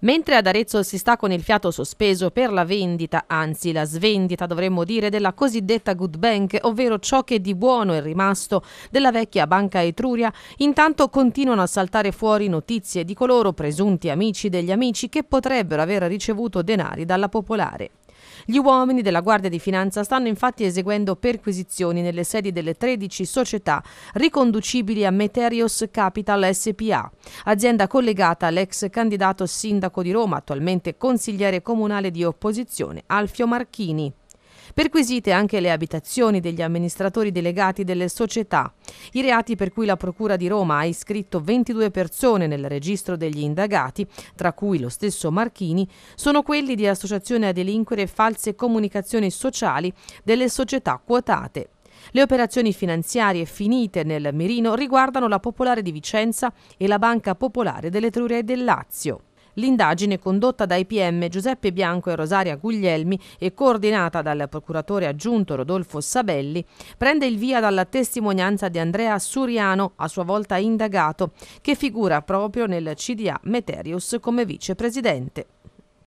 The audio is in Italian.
Mentre ad Arezzo si sta con il fiato sospeso per la vendita, anzi la svendita dovremmo dire, della cosiddetta good bank, ovvero ciò che di buono è rimasto della vecchia banca Etruria, intanto continuano a saltare fuori notizie di coloro presunti amici degli amici che potrebbero aver ricevuto denari dalla popolare. Gli uomini della Guardia di Finanza stanno infatti eseguendo perquisizioni nelle sedi delle 13 società riconducibili a Meterios Capital SPA, azienda collegata all'ex candidato sindaco di Roma, attualmente consigliere comunale di opposizione Alfio Marchini perquisite anche le abitazioni degli amministratori delegati delle società. I reati per cui la Procura di Roma ha iscritto 22 persone nel registro degli indagati, tra cui lo stesso Marchini, sono quelli di associazione a delinquere e false comunicazioni sociali delle società quotate. Le operazioni finanziarie finite nel mirino riguardano la Popolare di Vicenza e la Banca Popolare dell'Etruria e del Lazio. L'indagine condotta dai PM Giuseppe Bianco e Rosaria Guglielmi e coordinata dal procuratore aggiunto Rodolfo Sabelli prende il via dalla testimonianza di Andrea Suriano, a sua volta indagato, che figura proprio nel CDA Meterius come vicepresidente.